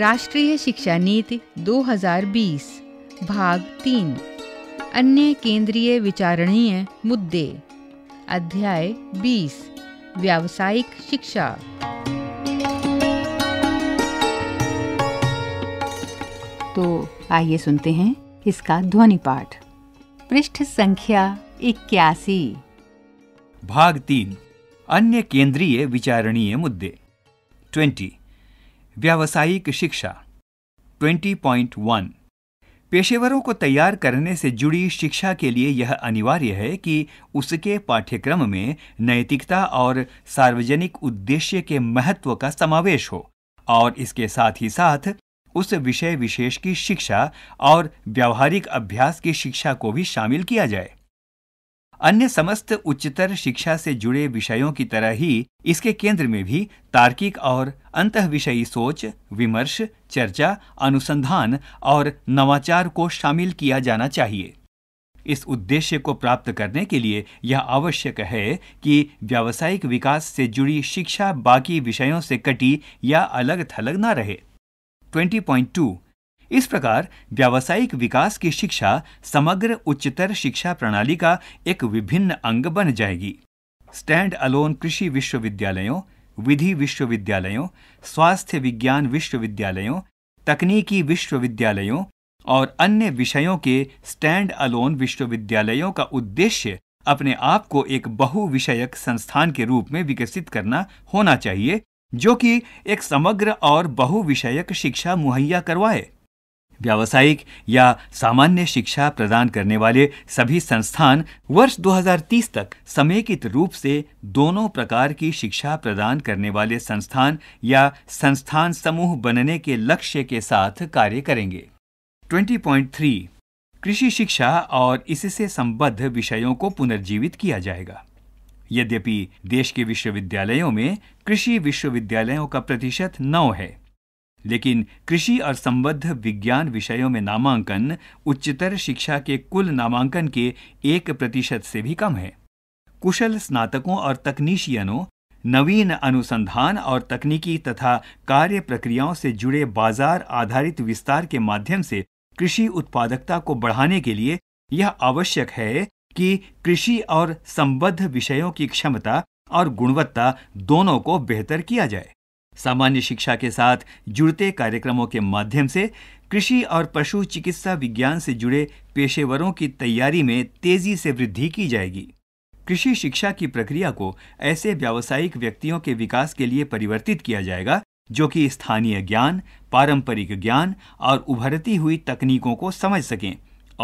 राष्ट्रीय शिक्षा नीति 2020 भाग तीन अन्य केंद्रीय विचारणीय मुद्दे अध्याय 20 व्यावसायिक शिक्षा तो आइए सुनते हैं इसका ध्वनि पाठ पृष्ठ संख्या इक्यासी भाग तीन अन्य केंद्रीय विचारणीय मुद्दे ट्वेंटी व्यावसायिक शिक्षा 20.1 पेशेवरों को तैयार करने से जुड़ी शिक्षा के लिए यह अनिवार्य है कि उसके पाठ्यक्रम में नैतिकता और सार्वजनिक उद्देश्य के महत्व का समावेश हो और इसके साथ ही साथ उस विषय विशेष की शिक्षा और व्यावहारिक अभ्यास की शिक्षा को भी शामिल किया जाए अन्य समस्त उच्चतर शिक्षा से जुड़े विषयों की तरह ही इसके केंद्र में भी तार्किक और अंत विषयी सोच विमर्श चर्चा अनुसंधान और नवाचार को शामिल किया जाना चाहिए इस उद्देश्य को प्राप्त करने के लिए यह आवश्यक है कि व्यावसायिक विकास से जुड़ी शिक्षा बाकी विषयों से कटी या अलग थलग न रहे ट्वेंटी इस प्रकार व्यावसायिक विकास की शिक्षा समग्र उच्चतर शिक्षा प्रणाली का एक विभिन्न अंग बन जाएगी स्टैंड अलोन कृषि विश्वविद्यालयों विधि विश्वविद्यालयों स्वास्थ्य विज्ञान विश्वविद्यालयों तकनीकी विश्वविद्यालयों और अन्य विषयों के स्टैंड अलोन विश्वविद्यालयों का उद्देश्य अपने आप को एक बहुविषयक संस्थान के रूप में विकसित करना होना चाहिए जो कि एक समग्र और बहुविषयक शिक्षा मुहैया करवाए व्यावसायिक या सामान्य शिक्षा प्रदान करने वाले सभी संस्थान वर्ष 2030 तक समेकित रूप से दोनों प्रकार की शिक्षा प्रदान करने वाले संस्थान या संस्थान समूह बनने के लक्ष्य के साथ कार्य करेंगे 20.3 कृषि शिक्षा और इससे संबद्ध विषयों को पुनर्जीवित किया जाएगा यद्यपि देश के विश्वविद्यालयों में कृषि विश्वविद्यालयों का प्रतिशत नौ है लेकिन कृषि और संबद्ध विज्ञान विषयों में नामांकन उच्चतर शिक्षा के कुल नामांकन के एक प्रतिशत से भी कम है कुशल स्नातकों और तकनीशियनों नवीन अनुसंधान और तकनीकी तथा कार्य प्रक्रियाओं से जुड़े बाजार आधारित विस्तार के माध्यम से कृषि उत्पादकता को बढ़ाने के लिए यह आवश्यक है कि कृषि और संबद्ध विषयों की क्षमता और गुणवत्ता दोनों को बेहतर किया जाए सामान्य शिक्षा के साथ जुड़ते कार्यक्रमों के माध्यम से कृषि और पशु चिकित्सा विज्ञान से जुड़े पेशेवरों की तैयारी में तेजी से वृद्धि की जाएगी कृषि शिक्षा की प्रक्रिया को ऐसे व्यावसायिक व्यक्तियों के विकास के लिए परिवर्तित किया जाएगा जो कि स्थानीय ज्ञान पारंपरिक ज्ञान और उभरती हुई तकनीकों को समझ सकें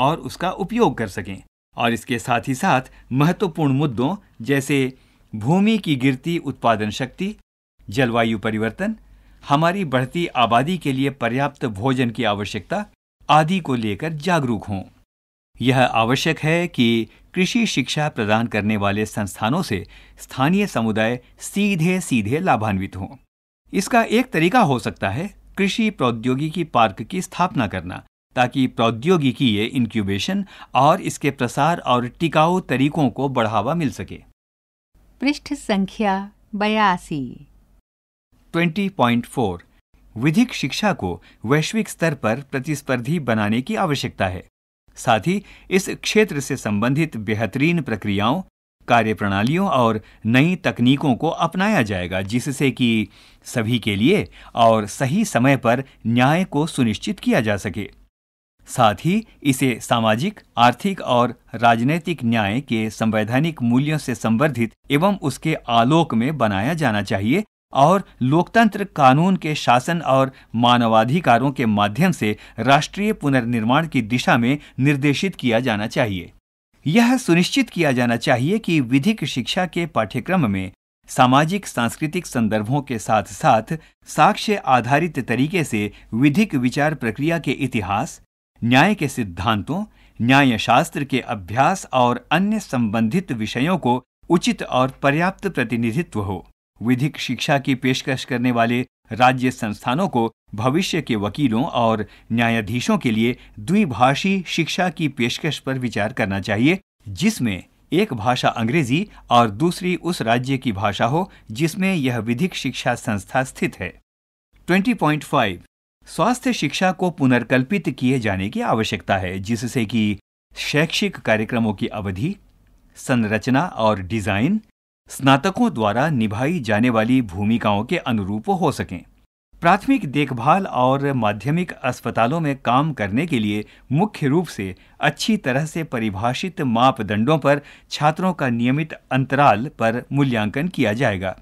और उसका उपयोग कर सकें और इसके साथ ही साथ महत्वपूर्ण मुद्दों जैसे भूमि की गिरती उत्पादन शक्ति जलवायु परिवर्तन हमारी बढ़ती आबादी के लिए पर्याप्त भोजन की आवश्यकता आदि को लेकर जागरूक हों यह आवश्यक है कि कृषि शिक्षा प्रदान करने वाले संस्थानों से स्थानीय समुदाय सीधे सीधे लाभान्वित हों इसका एक तरीका हो सकता है कृषि प्रौद्योगिकी पार्क की स्थापना करना ताकि प्रौद्योगिकीय इंक्यूबेशन और इसके प्रसार और टिकाऊ तरीकों को बढ़ावा मिल सके पृष्ठ संख्या बयासी 20.4 विधिक शिक्षा को वैश्विक स्तर पर प्रतिस्पर्धी बनाने की आवश्यकता है साथ ही इस क्षेत्र से संबंधित बेहतरीन प्रक्रियाओं कार्यप्रणालियों और नई तकनीकों को अपनाया जाएगा जिससे कि सभी के लिए और सही समय पर न्याय को सुनिश्चित किया जा सके साथ ही इसे सामाजिक आर्थिक और राजनैतिक न्याय के संवैधानिक मूल्यों से संवर्धित एवं उसके आलोक में बनाया जाना चाहिए और लोकतंत्र कानून के शासन और मानवाधिकारों के माध्यम से राष्ट्रीय पुनर्निर्माण की दिशा में निर्देशित किया जाना चाहिए यह सुनिश्चित किया जाना चाहिए कि विधिक शिक्षा के पाठ्यक्रम में सामाजिक सांस्कृतिक संदर्भों के साथ साथ साक्ष्य आधारित तरीके से विधिक विचार प्रक्रिया के इतिहास न्याय के सिद्धांतों न्यायशास्त्र के अभ्यास और अन्य संबंधित विषयों को उचित और पर्याप्त प्रतिनिधित्व हो विधिक शिक्षा की पेशकश करने वाले राज्य संस्थानों को भविष्य के वकीलों और न्यायाधीशों के लिए द्विभाषी शिक्षा की पेशकश पर विचार करना चाहिए जिसमें एक भाषा अंग्रेजी और दूसरी उस राज्य की भाषा हो जिसमें यह विधिक शिक्षा संस्था स्थित है 20.5 स्वास्थ्य शिक्षा को पुनर्कल्पित किए जाने की आवश्यकता है जिससे कि शैक्षिक कार्यक्रमों की अवधि संरचना और डिजाइन स्नातकों द्वारा निभाई जाने वाली भूमिकाओं के अनुरूप हो सकें प्राथमिक देखभाल और माध्यमिक अस्पतालों में काम करने के लिए मुख्य रूप से अच्छी तरह से परिभाषित मापदंडों पर छात्रों का नियमित अंतराल पर मूल्यांकन किया जाएगा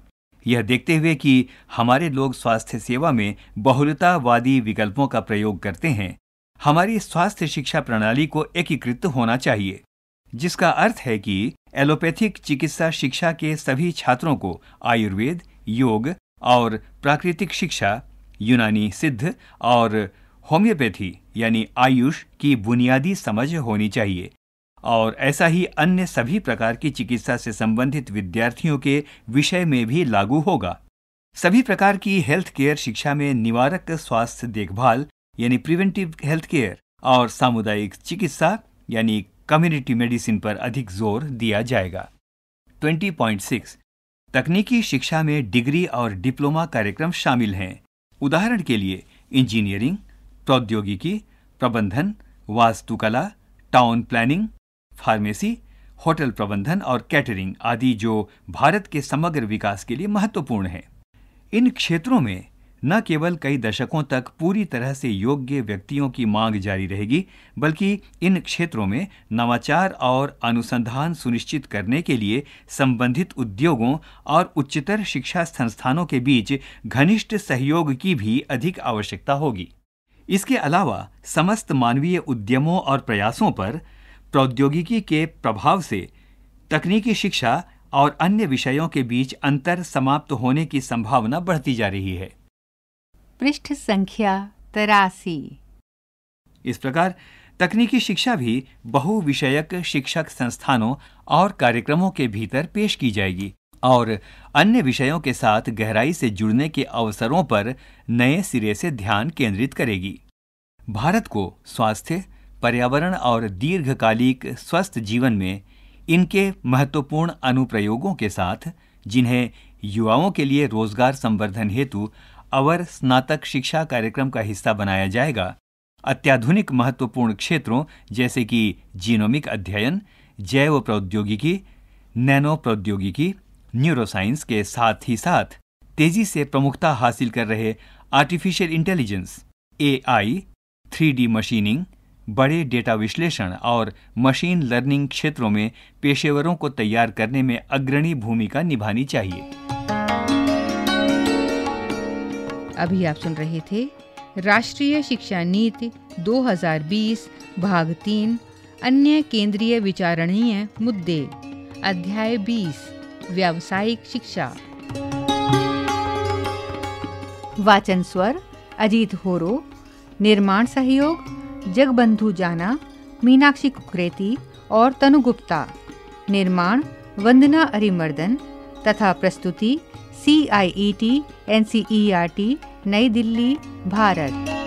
यह देखते हुए कि हमारे लोग स्वास्थ्य सेवा में बहुलतावादी विकल्पों का प्रयोग करते हैं हमारी स्वास्थ्य शिक्षा प्रणाली को एकीकृत होना चाहिए जिसका अर्थ है कि एलोपैथिक चिकित्सा शिक्षा के सभी छात्रों को आयुर्वेद योग और प्राकृतिक शिक्षा यूनानी सिद्ध और होम्योपैथी यानी आयुष की बुनियादी समझ होनी चाहिए और ऐसा ही अन्य सभी प्रकार की चिकित्सा से संबंधित विद्यार्थियों के विषय में भी लागू होगा सभी प्रकार की हेल्थ केयर शिक्षा में निवारक स्वास्थ्य देखभाल यानी प्रिवेंटिव हेल्थ केयर और सामुदायिक चिकित्सा यानी कम्युनिटी मेडिसिन पर अधिक जोर दिया जाएगा 20.6 तकनीकी शिक्षा में डिग्री और डिप्लोमा कार्यक्रम शामिल हैं उदाहरण के लिए इंजीनियरिंग प्रौद्योगिकी प्रबंधन वास्तुकला टाउन प्लानिंग फार्मेसी होटल प्रबंधन और कैटरिंग आदि जो भारत के समग्र विकास के लिए महत्वपूर्ण हैं इन क्षेत्रों में न केवल कई दशकों तक पूरी तरह से योग्य व्यक्तियों की मांग जारी रहेगी बल्कि इन क्षेत्रों में नवाचार और अनुसंधान सुनिश्चित करने के लिए संबंधित उद्योगों और उच्चतर शिक्षा संस्थानों के बीच घनिष्ठ सहयोग की भी अधिक आवश्यकता होगी इसके अलावा समस्त मानवीय उद्यमों और प्रयासों पर प्रौद्योगिकी के प्रभाव से तकनीकी शिक्षा और अन्य विषयों के बीच अंतर समाप्त होने की संभावना बढ़ती जा रही है पृष्ठ संख्या तेरासी इस प्रकार तकनीकी शिक्षा भी बहु विषयक शिक्षक संस्थानों और कार्यक्रमों के भीतर पेश की जाएगी और अन्य विषयों के साथ गहराई से जुड़ने के अवसरों पर नए सिरे से ध्यान केंद्रित करेगी भारत को स्वास्थ्य पर्यावरण और दीर्घकालिक स्वस्थ जीवन में इनके महत्वपूर्ण अनुप्रयोगों के साथ जिन्हें युवाओं के लिए रोजगार संवर्धन हेतु अवर स्नातक शिक्षा कार्यक्रम का हिस्सा बनाया जाएगा अत्याधुनिक महत्वपूर्ण क्षेत्रों जैसे कि जीनोमिक अध्ययन जैव प्रौद्योगिकी नैनो प्रौद्योगिकी न्यूरोसाइंस के साथ ही साथ तेजी से प्रमुखता हासिल कर रहे artificial intelligence A I three machining बड़े डेटा विश्लेषण और मशीन लर्निंग क्षेत्रों में पेशेवरों को तैयार करने में अग्रणी भूमिका निभानी चाहिए अभी आप सुन रहे थे राष्ट्रीय शिक्षा नीति 2020 भाग तीन अन्य केंद्रीय विचारणीय मुद्दे अध्याय 20 व्यावसायिक शिक्षा वाचन स्वर अजीत होरो निर्माण सहयोग जगबंधु जाना मीनाक्षी कुकरेती और तनु गुप्ता निर्माण वंदना अरिमर्दन तथा प्रस्तुति C I E T N C E R T New Delhi Bharat